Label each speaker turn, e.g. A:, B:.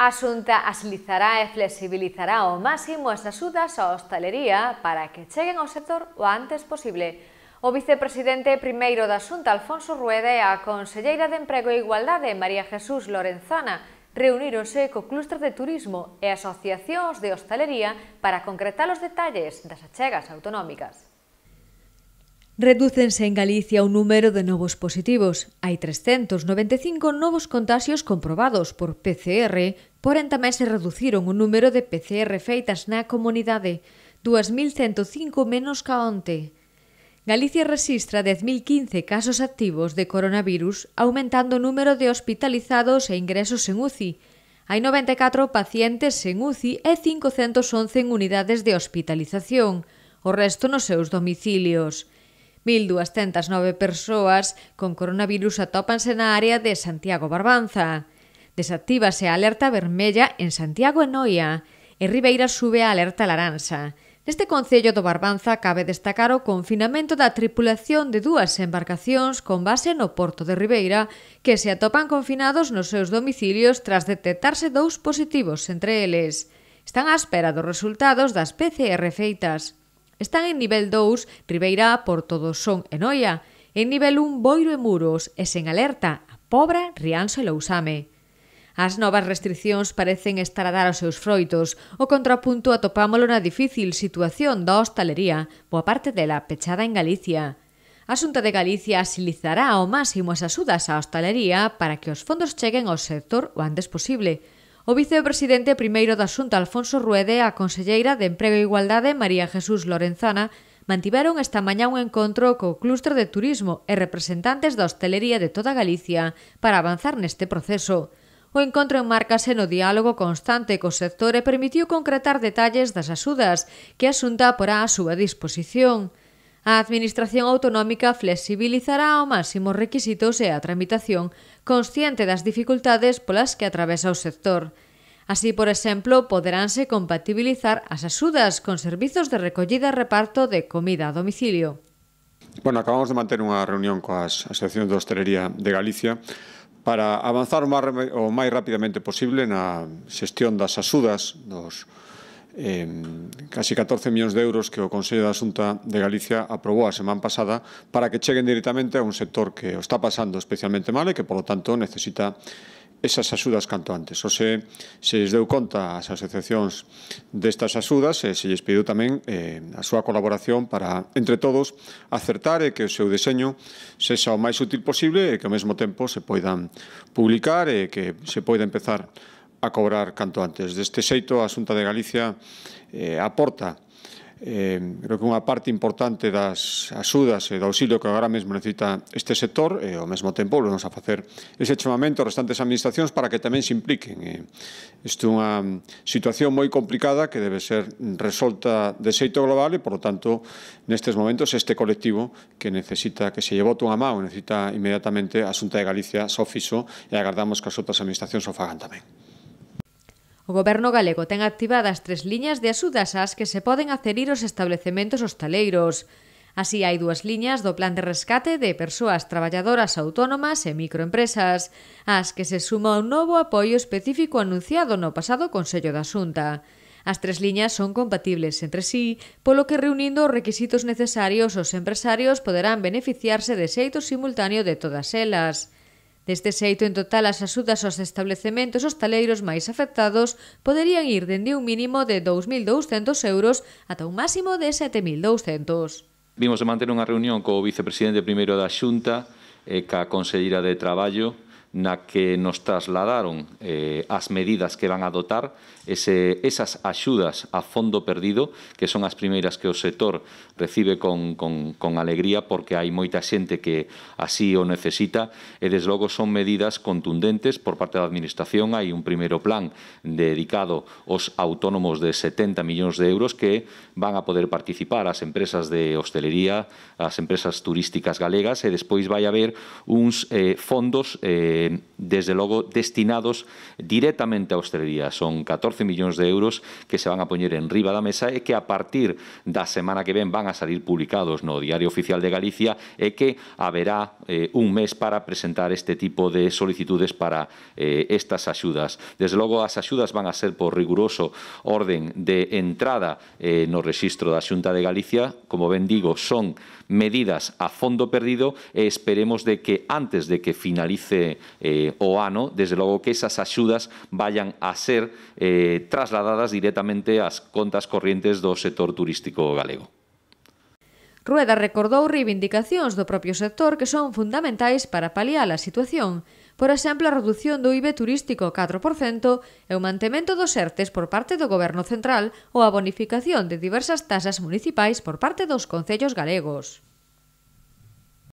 A: A Xunta axilizará e flexibilizará ao máximo as axudas á hostalería para que cheguen ao sector o antes posible. O vicepresidente primeiro da Xunta, Alfonso Ruede, e a conselleira de Emprego e Igualdade, María Jesús Lorenzana, reuníronse co clúster de turismo e asociacións de hostalería para concretar os detalles das achegas autonómicas. Redúcense en Galicia o número de novos positivos. Hai 395 novos contagios comprobados por PCR Porén tamén se reduciron o número de PCR feitas na comunidade, 2.105 menos ca onte. Galicia rexistra 10.015 casos activos de coronavirus, aumentando o número de hospitalizados e ingresos en UCI. Hai 94 pacientes en UCI e 511 en unidades de hospitalización, o resto nos seus domicilios. 1.209 persoas con coronavirus atópanse na área de Santiago Barbanza. Desactívase a alerta vermella en Santiago e Noia e Ribeira sube a alerta laranxa. Neste Concello do Barbanza cabe destacar o confinamento da tripulación de dúas embarcacións con base no Porto de Ribeira que se atopan confinados nos seus domicilios tras detectarse dous positivos entre eles. Están á espera dos resultados das PCR feitas. Están en nivel 2 Ribeira, Porto do Son e Noia, en nivel 1 Boiro e Muros e sen alerta a Pobra, Rianxo e Lousame. As novas restriccións parecen estar a dar os seus froitos. O contrapunto atopámolo na difícil situación da hostalería, boa parte dela pechada en Galicia. A Xunta de Galicia asilizará ao máximo as asudas á hostalería para que os fondos cheguen ao sector o antes posible. O vicepresidente primeiro da Xunta Alfonso Ruede e a conselleira de Emprego e Igualdade María Jesús Lorenzana mantiveron esta mañá un encontro co clúster de turismo e representantes da hostelería de toda Galicia para avanzar neste proceso. O encontro enmárcase no diálogo constante co sector e permitiu concretar detalles das axudas que a Xunta porá á súa disposición. A Administración Autonómica flexibilizará ao máximo os requisitos e a tramitación, consciente das dificultades polas que atravesa o sector. Así, por exemplo, poderánse compatibilizar as axudas con servizos de recollida e reparto de comida a domicilio.
B: Bueno, acabamos de manter unha reunión coas asociacións de hostelería de Galicia para avanzar o máis rapidamente posible na xestión das asudas dos casi 14 millóns de euros que o Consello da Xunta de Galicia aprobou a semana pasada para que cheguen directamente a un sector que o está pasando especialmente mal e que, por lo tanto, necesita esas axudas canto antes. O se, se deu conta ás asociacións destas axudas e eh, se lles pediu tamén eh, a súa colaboración para, entre todos, acertar e que o seu deseño sexa o máis útil posible e que ao mesmo tempo se poidan publicar e que se poida empezar a cobrar canto antes. Deste xeito, a Xunta de Galicia eh, aporta eh, creo que unha parte importante das axudas e do auxilio que agora mesmo necesita este sector e eh, ao mesmo tempo volvemos a facer ese chamamento aos restantes administracións para que tamén se impliquen. Eh, isto é unha situación moi complicada que debe ser resolta de xeito global e, por lo tanto, nestes momentos este colectivo que necesita que se llevote unha mão, necesita inmediatamente a Xunta de Galicia só fixo e agardamos que as outras administracións o fagan tamén.
A: O goberno galego ten activadas tres liñas de axudas ás que se poden acerir os establecementos hostaleiros. Así hai dúas liñas do plan de rescate de persoas traballadoras autónomas e microempresas, ás que se suma un novo apoio específico anunciado no pasado Consello da Xunta. As tres liñas son compatibles entre sí, polo que reunindo os requisitos necesarios os empresarios poderán beneficiarse de xeito simultáneo de todas elas. Deste xeito, en total, as axudas aos establecementos hostaleiros máis afectados poderían ir dende un mínimo de 2.200 euros ata un máximo de 7.200.
C: Vimos de manter unha reunión co vicepresidente primeiro da Xunta e eh, ca consellera de Traballo na que nos trasladaron eh, as medidas que van a dotar ese, esas axudas a fondo perdido, que son as primeiras que o sector recibe con, con, con alegría porque hai moita xente que así o necesita e, deslogo logo, son medidas contundentes por parte da Administración. Hai un primeiro plan dedicado aos autónomos de 70 millóns de euros que van a poder participar as empresas de hostelería, as empresas turísticas galegas e despois vai haber uns eh, fondos eh, desde logo, destinados directamente a hostelería. Son 14 millóns de euros que se van a poñer en riba da mesa e que a partir da semana que ven van a salir publicados no Diario Oficial de Galicia e que haberá eh, un mes para presentar este tipo de solicitudes para eh, estas axudas. Desde logo, as axudas van a ser por riguroso orden de entrada eh, no rexistro da Xunta de Galicia. Como ben digo, son medidas a fondo perdido e esperemos de que antes de que finalice eh, o ano, desde logo que esas axudas vayan a ser eh, trasladadas directamente ás contas corrientes do sector turístico galego.
A: Rueda recordou reivindicacións do propio sector que son fundamentais para paliar a situación, por exemplo, a reducción do IBE turístico 4% e o mantemento dos ERTES por parte do Goberno Central ou a bonificación de diversas tasas municipais por parte dos concellos galegos.